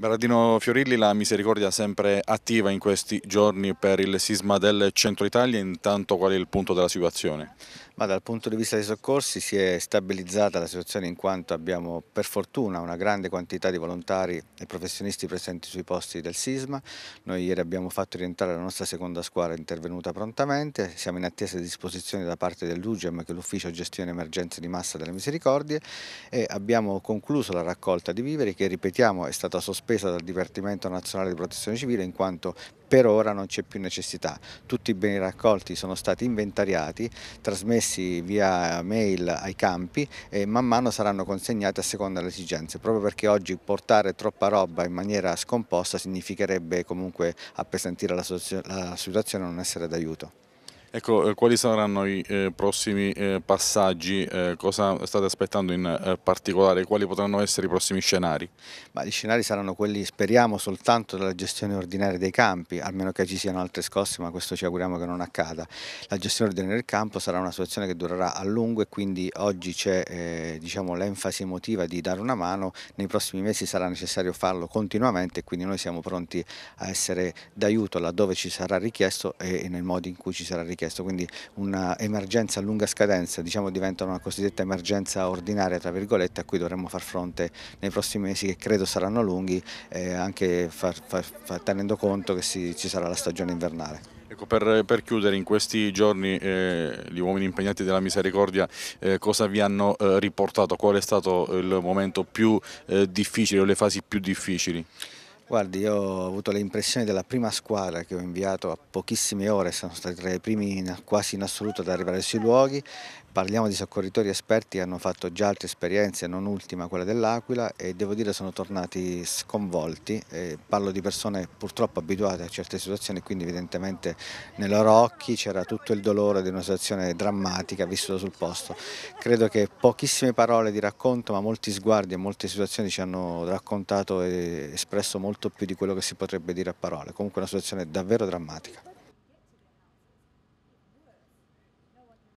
Berardino Fiorilli, la misericordia sempre attiva in questi giorni per il sisma del centro Italia, intanto qual è il punto della situazione? Ma dal punto di vista dei soccorsi si è stabilizzata la situazione in quanto abbiamo per fortuna una grande quantità di volontari e professionisti presenti sui posti del sisma, noi ieri abbiamo fatto rientrare la nostra seconda squadra intervenuta prontamente, siamo in attesa di disposizione da parte dell'UGEM che è l'ufficio gestione emergenze di massa delle misericordie e abbiamo concluso la raccolta di viveri che ripetiamo è stata sospesa sospesa dal Dipartimento Nazionale di Protezione Civile in quanto per ora non c'è più necessità. Tutti i beni raccolti sono stati inventariati, trasmessi via mail ai campi e man mano saranno consegnati a seconda delle esigenze, proprio perché oggi portare troppa roba in maniera scomposta significherebbe comunque appesantire la situazione e non essere d'aiuto. Ecco, eh, quali saranno i eh, prossimi eh, passaggi? Eh, cosa state aspettando in eh, particolare? Quali potranno essere i prossimi scenari? Ma gli scenari saranno quelli, speriamo, soltanto della gestione ordinaria dei campi, almeno che ci siano altre scosse, ma questo ci auguriamo che non accada. La gestione ordinaria del campo sarà una situazione che durerà a lungo e quindi oggi c'è eh, diciamo, l'enfasi emotiva di dare una mano, nei prossimi mesi sarà necessario farlo continuamente e quindi noi siamo pronti a essere d'aiuto laddove ci sarà richiesto e, nel modo in cui ci sarà richiesto richiesto, quindi un'emergenza a lunga scadenza diciamo, diventa una cosiddetta emergenza ordinaria tra virgolette a cui dovremmo far fronte nei prossimi mesi che credo saranno lunghi eh, anche far, far, far, tenendo conto che si, ci sarà la stagione invernale. Ecco, per, per, chiudere, in questi giorni eh, gli uomini impegnati della misericordia eh, cosa vi hanno eh, riportato? Qual è stato eh, il momento più eh, difficile o le fasi più difficili? Guardi, io ho avuto le impressioni della prima squadra che ho inviato a pochissime ore, sono stati tra i primi quasi in assoluto ad arrivare sui luoghi, parliamo di soccorritori esperti che hanno fatto già altre esperienze, non ultima quella dell'Aquila e devo dire sono tornati sconvolti, eh, parlo di persone purtroppo abituate a certe situazioni, quindi evidentemente nei loro occhi c'era tutto il dolore di una situazione drammatica vissuta sul posto. Credo che pochissime parole di racconto ma molti sguardi e molte situazioni ci hanno raccontato e espresso molto molto più di quello che si potrebbe dire a parole, comunque una situazione davvero drammatica.